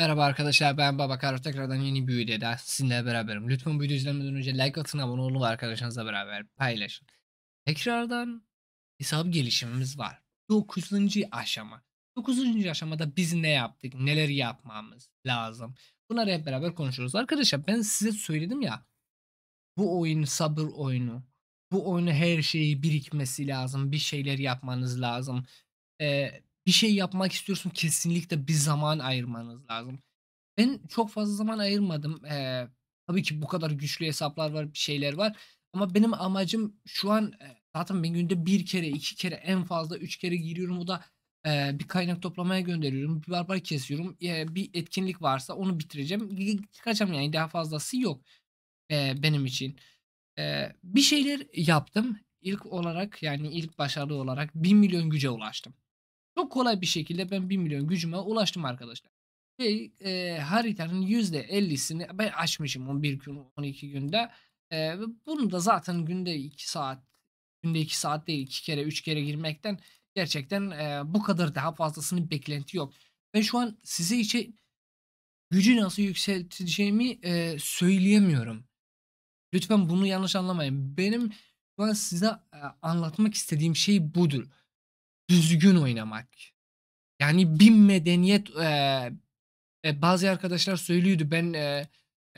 Merhaba arkadaşlar ben Baba Babakar tekrardan yeni bir videoda sizinle beraberim. Lütfen bu videoyu izlemeden önce like atın abone olun ve arkadaşlarınızla beraber paylaşın. Tekrardan hesap gelişimimiz var. 9. aşama. 9. aşamada biz ne yaptık? neleri yapmamız lazım? Bunları hep beraber konuşuyoruz. Arkadaşlar ben size söyledim ya. Bu oyun sabır oyunu. Bu oyunu her şeyi birikmesi lazım. Bir şeyler yapmanız lazım. Ee, bir şey yapmak istiyorsun kesinlikle bir zaman ayırmanız lazım. Ben çok fazla zaman ayırmadım. Ee, tabii ki bu kadar güçlü hesaplar var, bir şeyler var. Ama benim amacım şu an e, zaten ben günde bir kere, iki kere, en fazla üç kere giriyorum. O da e, bir kaynak toplamaya gönderiyorum. Bir barbar kesiyorum. E, bir etkinlik varsa onu bitireceğim. Çıkacağım yani daha fazlası yok e, benim için. E, bir şeyler yaptım. İlk olarak yani ilk başarılı olarak 1 milyon güce ulaştım. Çok kolay bir şekilde ben 1 milyon gücüme ulaştım arkadaşlar. Ve şey, e, haritanın %50'sini ben açmışım 11 gün 12 günde. E, bunu da zaten günde 2 saat günde 2 saat değil 2 kere 3 kere girmekten gerçekten e, bu kadar daha fazlasının beklenti yok. Ben şu an size için gücü nasıl yükselteceğimi e, söyleyemiyorum. Lütfen bunu yanlış anlamayın. Benim şu an size e, anlatmak istediğim şey budur düzgün oynamak. Yani bin medeniyet e, e, bazı arkadaşlar söylüyordu ben e,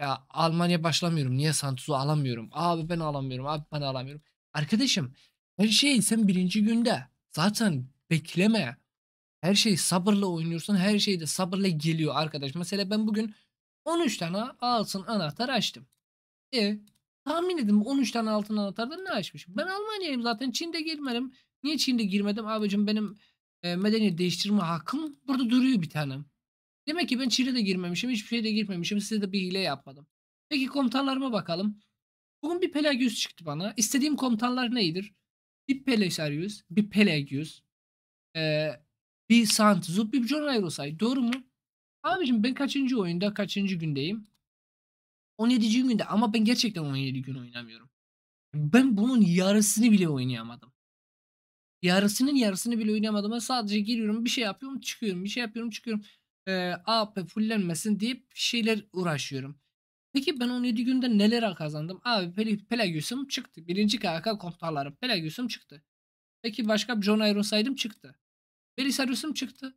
e, Almanya başlamıyorum. Niye santuzu alamıyorum? Abi ben alamıyorum. Abi ben alamıyorum. Arkadaşım her şey sen birinci günde zaten bekleme. Her şey sabırla oynuyorsun. Her şey de sabırla geliyor arkadaş. Mesela ben bugün 13 tane altın anahtar açtım. E tahmin edin 13 tane altın anahtardan ne açmışım? Ben Almanya'yım zaten Çin'de girmedim. Niye Çin'de girmedim? Abicim benim e, medeniyet değiştirme hakkım burada duruyor bir tanem. Demek ki ben Çin'e de girmemişim. Hiçbir şeye de girmemişim. Size de bir hile yapmadım. Peki komutanlarıma bakalım. Bugün bir Pelagius çıktı bana. İstediğim komutanlar neydir? Bir pelagius bir Pelagius, e, bir Santuzup, bir John Aerosay. Doğru mu? Abicim ben kaçıncı oyunda, kaçıncı gündeyim? 17. günde ama ben gerçekten 17 gün oynamıyorum. Ben bunun yarısını bile oynayamadım yarısının yarısını bile oynamadım. Ben sadece giriyorum bir şey yapıyorum çıkıyorum bir şey yapıyorum çıkıyorum. E, AP fullenmesin deyip şeyler uğraşıyorum. Peki ben 17 günde neler kazandım? Abi Pel Pelagius'um çıktı. Birinci KK komutanları Pelagius'um çıktı. Peki başka John Ironsaydım çıktı. Belisarius'um çıktı.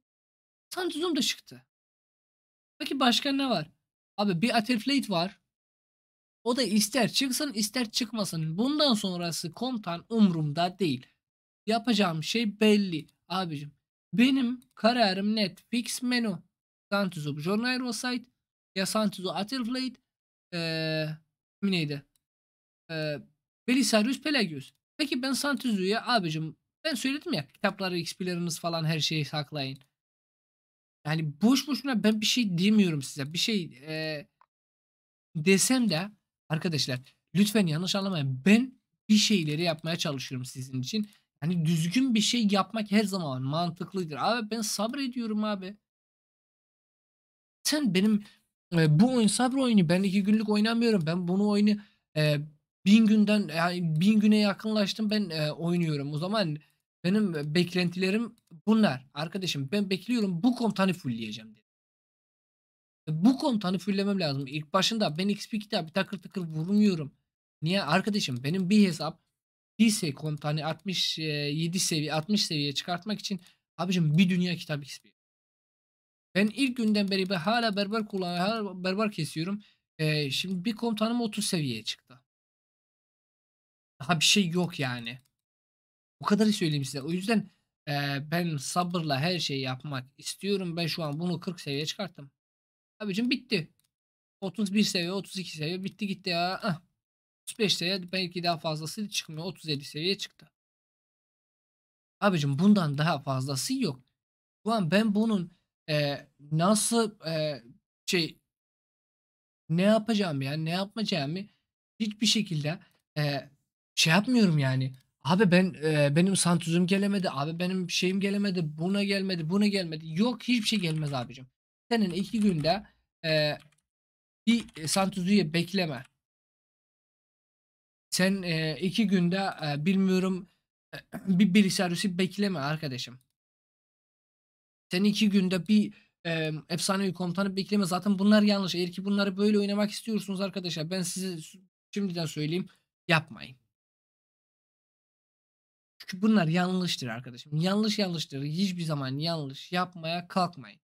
Santuz'um da çıktı. Peki başka ne var? Abi bir Atterfleet var. O da ister çıksın ister çıkmasın. Bundan sonrası komutan umurumda değil. Yapacağım şey belli abicim. Benim kararım net. Fix menü. Santuzo John Aerosite ya Santuzo Atterflate ee, neydi? E, Belisarius Pelagius. Peki ben santuzuya abicim ben söyledim ya kitapları, XP'leriniz falan her şeyi saklayın. Yani boş boşuna ben bir şey demiyorum size. Bir şey e, desem de arkadaşlar lütfen yanlış anlamayın. Ben bir şeyleri yapmaya çalışıyorum sizin için. Hani düzgün bir şey yapmak her zaman mantıklıdır. Abi ben sabrediyorum abi. Sen benim e, bu oyun sabır oyunu ben iki günlük oynamıyorum. Ben bunu oyunu e, bin günden yani bin güne yakınlaştım ben e, oynuyorum. O zaman benim e, beklentilerim bunlar. Arkadaşım ben bekliyorum bu komutanı fullleyeceğim dedim. E, bu komutanı fulllemem lazım. İlk başında ben XP kitabı takır takır vurmuyorum. Niye? Arkadaşım benim bir hesap PC sekon hani 67 seviye 60 seviye çıkartmak için abicim bir dünya kitap XP. Ben ilk günden beri ben hala berber kullanıyorum hala berber kesiyorum. Ee, şimdi bir komutanım 30 seviyeye çıktı. Daha bir şey yok yani. Bu kadarı söyleyeyim size. O yüzden e, ben sabırla her şeyi yapmak istiyorum. Ben şu an bunu 40 seviyeye çıkarttım. Abicim bitti. 31 seviye, 32 seviye bitti gitti ya. Ah. 35 TL belki daha fazlası çıkmıyor. 37 seviye çıktı. Abicim bundan daha fazlası yok. bu an ben bunun e, nasıl e, şey ne yapacağım yani ne yapmayacağımı hiçbir şekilde e, şey yapmıyorum yani. Abi ben e, benim santuzum gelemedi. Abi benim şeyim gelemedi. Buna gelmedi. Buna gelmedi. Yok hiçbir şey gelmez abicim. Senin iki günde e, bir santuzuyu bekleme. Sen e, iki günde e, bilmiyorum e, bir bilgisayar bekleme arkadaşım. Sen iki günde bir e, efsanevi komutanı bekleme. Zaten bunlar yanlış. Eğer ki bunları böyle oynamak istiyorsunuz arkadaşlar. Ben size şimdiden söyleyeyim. Yapmayın. Çünkü bunlar yanlıştır arkadaşım. Yanlış yanlıştır. Hiçbir zaman yanlış yapmaya kalkmayın.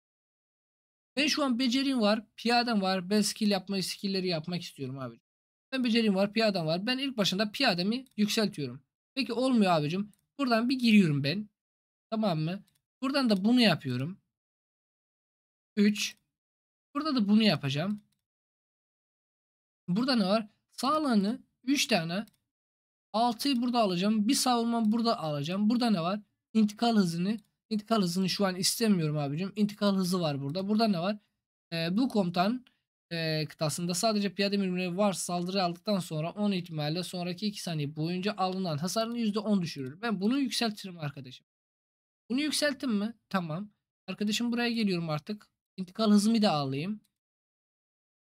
Ben şu an becerim var, piyadem var. Ben skill yapmayı, skillleri yapmak istiyorum abi. Ben becerim var piyadem var. Ben ilk başında piyademi yükseltiyorum. Peki olmuyor abicim. Buradan bir giriyorum ben. Tamam mı? Buradan da bunu yapıyorum. 3. Burada da bunu yapacağım. Burada ne var? Sağlığını 3 tane 6'yı burada alacağım. Bir savunma burada alacağım. Burada ne var? İntikal hızını. İntikal hızını şu an istemiyorum abicim. İntikal hızı var burada. Burada ne var? Ee, bu komutan e, kıtasında sadece piyade mühürleri var saldırı aldıktan sonra 10 ihtimalle sonraki 2 saniye boyunca alınan hasarını %10 düşürür. Ben bunu yükseltirim arkadaşım. Bunu yükselttim mi? Tamam. Arkadaşım buraya geliyorum artık. İntikal hızımı da alayım.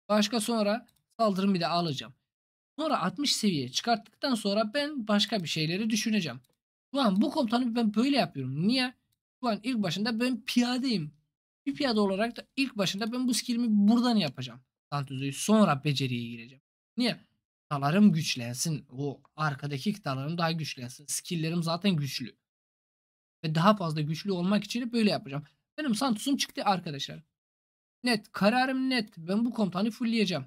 Başka sonra saldırımı da alacağım. Sonra 60 seviye çıkarttıktan sonra ben başka bir şeyleri düşüneceğim. Şu an bu komutanı ben böyle yapıyorum. Niye? Şu an ilk başında ben piyadeyim. Bir piyade olarak da ilk başında ben bu skillimi buradan yapacağım fanteziyi sonra beceriye gireceğim. Niye? Kıtalarım güçlensin. O arkadaki kıtalarım daha güçlensin. Skill'lerim zaten güçlü. Ve daha fazla güçlü olmak için böyle yapacağım. Benim Santus'um çıktı arkadaşlar. Net. Kararım net. Ben bu komutanı fullleyeceğim.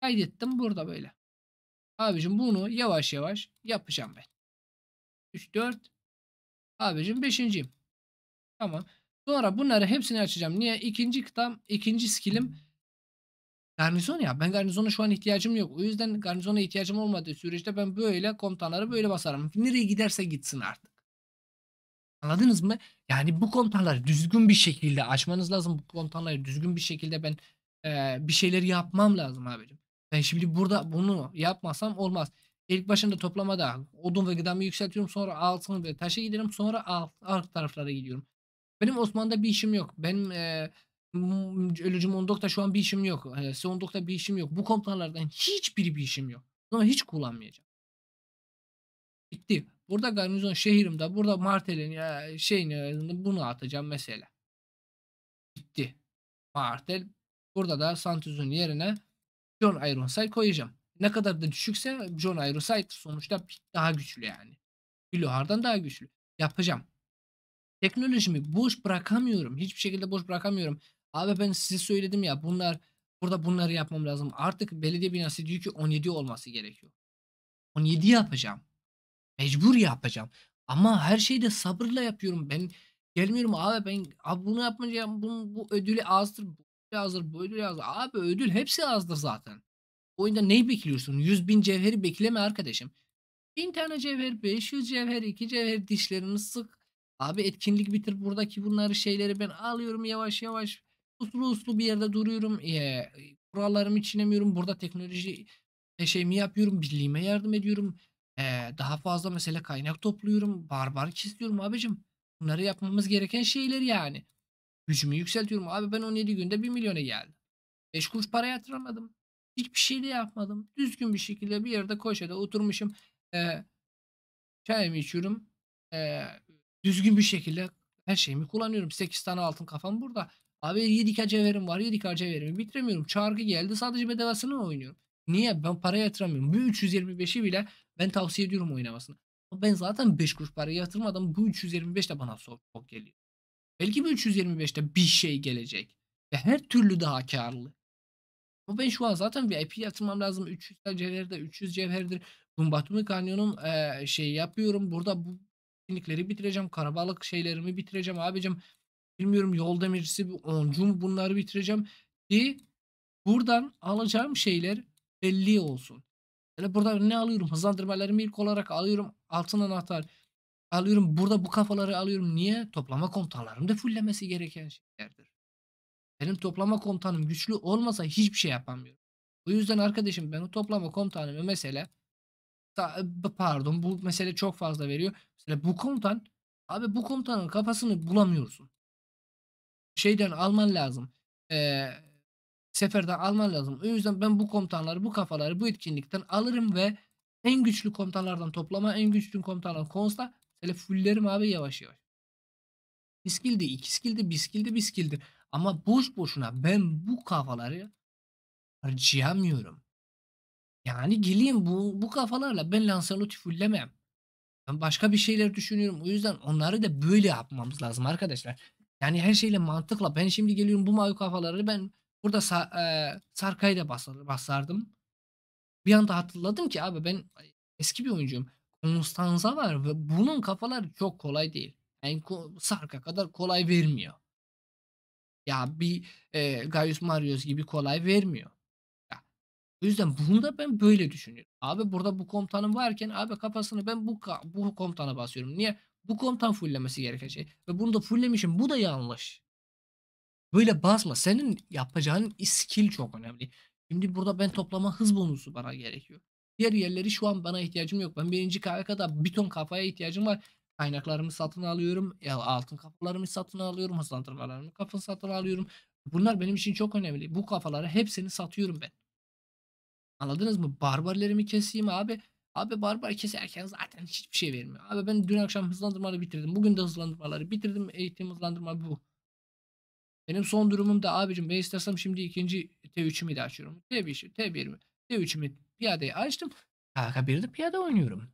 Kaydettim burada böyle. Abicim bunu yavaş yavaş yapacağım ben. 3, 4. Abicim 5.yim. Tamam. Sonra bunları hepsini açacağım. Niye? İkinci kıtam, ikinci skillim Garnizon ya. Ben garnizona şu an ihtiyacım yok. O yüzden garnizona ihtiyacım olmadığı sürece ben böyle komutanları böyle basarım. Nereye giderse gitsin artık. Anladınız mı? Yani bu komutanları düzgün bir şekilde açmanız lazım. Bu komutanları düzgün bir şekilde ben e, bir şeyleri yapmam lazım abicim. Ben şimdi burada bunu yapmasam olmaz. İlk başında toplamada odun ve gıdamı yükseltiyorum. Sonra altın ve taşa giderim. Sonra alt, alt taraflara gidiyorum. Benim Osman'da bir işim yok. Benim e, Ölücü Mondok'ta şu an bir işim yok. E, ee, Seondok'ta bir işim yok. Bu komutanlardan hiçbiri bir işim yok. Bunu hiç kullanmayacağım. Bitti. Burada garnizon şehrimde burada martelin ya şeyini e, bunu atacağım mesela. Bitti. Martel burada da Santuz'un yerine John Ironside koyacağım. Ne kadar da düşükse John Ironside sonuçta daha güçlü yani. Bilohar'dan daha güçlü. Yapacağım. Teknolojimi boş bırakamıyorum. Hiçbir şekilde boş bırakamıyorum. Abi ben size söyledim ya bunlar burada bunları yapmam lazım. Artık belediye binası diyor ki 17 olması gerekiyor. 17 yapacağım. Mecbur yapacağım. Ama her şeyi de sabırla yapıyorum. Ben gelmiyorum abi ben abi bunu yapmayacağım. Bunun, bu ödülü azdır. Bu ödülü azdır. Bu ödülü azdır. Abi ödül hepsi azdır zaten. Oyunda neyi bekliyorsun? 100 bin cevheri bekleme arkadaşım. 1000 tane cevher, 500 cevher, 2 cevher dişlerini sık. Abi etkinlik bitir buradaki bunları şeyleri ben alıyorum yavaş yavaş uslu uslu bir yerde duruyorum. E, kurallarımı çiğnemiyorum. Burada teknoloji şeyimi yapıyorum. Birliğime yardım ediyorum. E, daha fazla mesela kaynak topluyorum. barbar kesiyorum abicim. Bunları yapmamız gereken şeyler yani. Gücümü yükseltiyorum. Abi ben 17 günde 1 milyona geldim. 5 kuruş para yatıramadım. Hiçbir şey de yapmadım. Düzgün bir şekilde bir yerde koşada oturmuşum. E, çayımı içiyorum. E, düzgün bir şekilde her şeyimi kullanıyorum. 8 tane altın kafam burada. Abi 7k cevherim var 7k cevherimi bitiremiyorum. Çarkı geldi sadece bedavasını oynuyorum. Niye? Ben para yatıramıyorum. Bu 325'i bile ben tavsiye ediyorum oynamasını. Ben zaten 5 kuruş para yatırmadım, bu 325 de bana çok geliyor. Belki bu 325'te bir şey gelecek. Ve her türlü daha karlı. Ama ben şu an zaten VIP yatırmam lazım. 300 cevherdir, 300 cevherdir. Bumbatumi Kanyon'un e, şey yapıyorum. Burada bu etkinlikleri bitireceğim. Karabalık şeylerimi bitireceğim abicim. Bilmiyorum yol demircisi bir oncu bunları bitireceğim. Ki buradan alacağım şeyler belli olsun. Yani burada ne alıyorum? Hızlandırmalarımı ilk olarak alıyorum. Altın anahtar alıyorum. Burada bu kafaları alıyorum. Niye? Toplama komutanlarım da fullemesi gereken şeylerdir. Benim toplama komutanım güçlü olmasa hiçbir şey yapamıyorum. O yüzden arkadaşım ben o toplama komutanımı mesela e, pardon bu mesele çok fazla veriyor. Mesela bu komutan abi bu komutanın kafasını bulamıyorsun şeyden alman lazım. E, seferden alman lazım. O yüzden ben bu komutanları, bu kafaları bu etkinlikten alırım ve en güçlü komutanlardan toplama, en güçlü komutanlardan konsta hele fullerim abi yavaş yavaş. Bir skill'di, iki skill'di, bir skill'di, bir skill'di. Ama boş boşuna ben bu kafaları harcayamıyorum. Yani geleyim bu, bu kafalarla ben Lancelot'u fullemem. Ben başka bir şeyler düşünüyorum. O yüzden onları da böyle yapmamız lazım arkadaşlar. Yani her şeyle mantıkla. Ben şimdi geliyorum bu mavi kafaları ben burada sa e, Sarkay'a da basar, basardım. Bir anda hatırladım ki abi ben eski bir oyuncuyum. Konstanza var ve bunun kafaları çok kolay değil. Yani Sarka kadar kolay vermiyor. Ya bir e, Gaius Marius gibi kolay vermiyor. Ya, o yüzden bunu da ben böyle düşünüyorum. Abi burada bu komutanım varken abi kafasını ben bu bu komutana basıyorum. Niye? Bu komutan fulllemesi gereken şey. Ve bunu da fulllemişim. Bu da yanlış. Böyle basma. Senin yapacağın skill çok önemli. Şimdi burada ben toplama hız bonusu bana gerekiyor. Diğer yerleri şu an bana ihtiyacım yok. Ben birinci KVK'da bir ton kafaya ihtiyacım var. Kaynaklarımı satın alıyorum. Ya altın kafalarımı satın alıyorum. Hızlandırmalarımı kafasını satın alıyorum. Bunlar benim için çok önemli. Bu kafaları hepsini satıyorum ben. Anladınız mı? Barbarlerimi keseyim abi. Abi barbar keserken zaten hiçbir şey vermiyor. Abi ben dün akşam hızlandırmaları bitirdim. Bugün de hızlandırmaları bitirdim. Eğitim hızlandırma bu. Benim son durumum da abicim ben istesem şimdi ikinci T3'ümü de açıyorum. T1, T1'mi, T3'ümü piyadeye açtım. bir de piyade oynuyorum.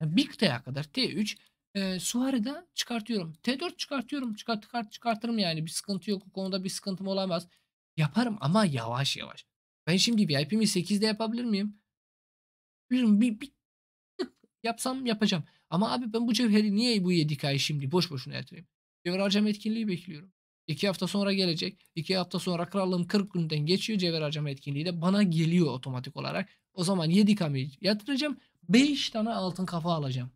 Yani Big T'ye kadar T3 e, Suari'de çıkartıyorum. T4 çıkartıyorum. Çıkart, çıkart, çıkartırım yani. Bir sıkıntı yok. Bu konuda bir sıkıntım olamaz. Yaparım ama yavaş yavaş. Ben şimdi VIP'mi 8'de yapabilir miyim? bir, bir, bir yapsam yapacağım. Ama abi ben bu cevheri niye bu 7K'yı şimdi boş boşuna yatırayım? Cevher harcama etkinliği bekliyorum. İki hafta sonra gelecek. İki hafta sonra krallığım 40 günden geçiyor cevher harcama etkinliği de bana geliyor otomatik olarak. O zaman 7K'yı yatıracağım. 5 tane altın kafa alacağım.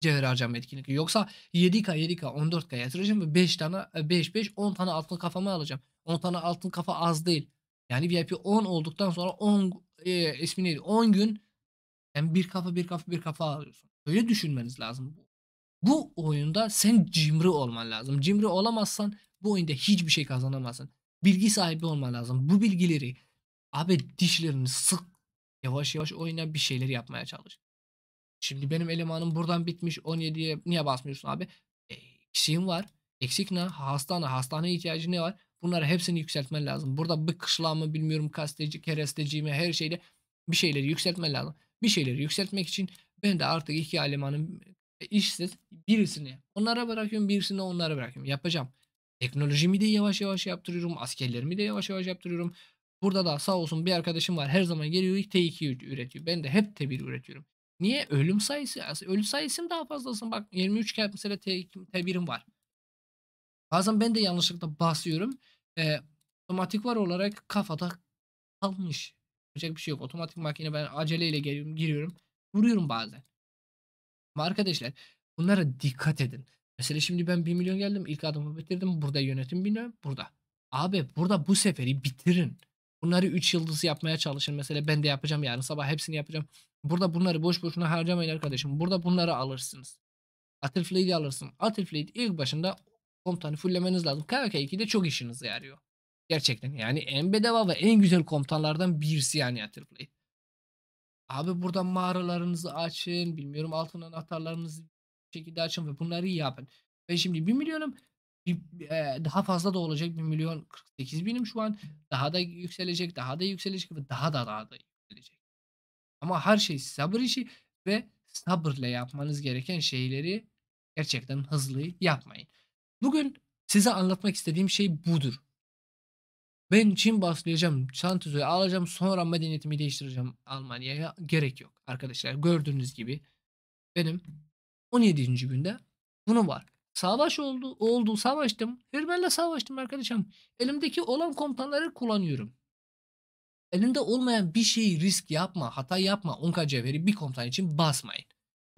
Cevher harcama etkinliği. Yoksa 7K 7K 14K yatıracağım ve 5 tane 5 5 10 tane altın kafamı alacağım. 10 tane altın kafa az değil. Yani VIP 10 olduktan sonra 10 e, ismi neydi? 10 gün yani bir kafa bir kafa bir kafa alıyorsun. Öyle düşünmeniz lazım. Bu, bu oyunda sen cimri olman lazım. Cimri olamazsan bu oyunda hiçbir şey kazanamazsın. Bilgi sahibi olman lazım. Bu bilgileri abi dişlerini sık yavaş yavaş oyna bir şeyler yapmaya çalış. Şimdi benim elemanım buradan bitmiş 17'ye niye basmıyorsun abi? E, eksiğim var. Eksik ne? Hastane. Hastane ihtiyacı ne var? Bunları hepsini yükseltmen lazım. Burada bir kışlamı bilmiyorum kasteci, keresteci mi her şeyde bir şeyleri yükseltmen lazım. Bir şeyleri yükseltmek için ben de artık iki alemanın e, işsiz birisini onlara bırakıyorum birisini onlara bırakıyorum. Yapacağım. Teknolojimi de yavaş yavaş yaptırıyorum. Askerlerimi de yavaş yavaş yaptırıyorum. Burada da sağ olsun bir arkadaşım var. Her zaman geliyor T2 üretiyor. Ben de hep T1 üretiyorum. Niye? Ölüm sayısı. Ölüm sayısım daha fazlasın. Bak 23 kere mesela T1'im var. Bazen ben de yanlışlıkla basıyorum. E, otomatik var olarak kafada kalmış. olacak bir şey yok. Otomatik makine ben aceleyle geliyorum, giriyorum. Vuruyorum bazen. Ama arkadaşlar bunlara dikkat edin. Mesela şimdi ben 1 milyon geldim. ilk adımı bitirdim. Burada yönetim biniyor. Burada. Abi burada bu seferi bitirin. Bunları 3 yıldız yapmaya çalışın. Mesela ben de yapacağım yarın sabah hepsini yapacağım. Burada bunları boş boşuna harcamayın arkadaşım. Burada bunları alırsınız. Atıl alırsın. Atıl ilk başında komutanı fulllemeniz lazım. KVK 2'de çok işinize yarıyor. Gerçekten yani en bedava ve en güzel komutanlardan birisi yani Atterblade. Abi buradan mağaralarınızı açın. Bilmiyorum altın anahtarlarınızı bir şekilde açın ve bunları yapın. Ve şimdi 1 milyonum. Bir, e, daha fazla da olacak 1 milyon 48 binim şu an. Daha da yükselecek, daha da yükselecek ve daha da daha da yükselecek. Ama her şey sabır işi ve sabırla yapmanız gereken şeyleri gerçekten hızlı yapmayın. Bugün size anlatmak istediğim şey budur. Ben Çin baslayacağım? Şantözü'yü alacağım sonra medeniyetimi değiştireceğim Almanya'ya. Gerek yok arkadaşlar. Gördüğünüz gibi benim 17. günde bunu var. Savaş oldu, oldu, savaştım. Hürmer'le savaştım arkadaşım. Elimdeki olan komutanları kullanıyorum. Elinde olmayan bir şeyi risk yapma, hata yapma. Onka cevheri bir komutan için basmayın.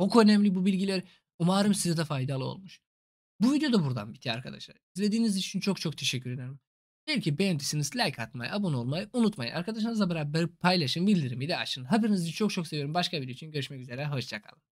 Çok önemli bu bilgiler. Umarım size de faydalı olmuş. Bu video da buradan bitiyor arkadaşlar. İzlediğiniz için çok çok teşekkür ederim. Belki beğendiyseniz like atmayı, abone olmayı unutmayın. Arkadaşlarınızla beraber paylaşın, bildirimi de açın. Haberinizi çok çok seviyorum. Başka bir video için görüşmek üzere. Hoşçakalın.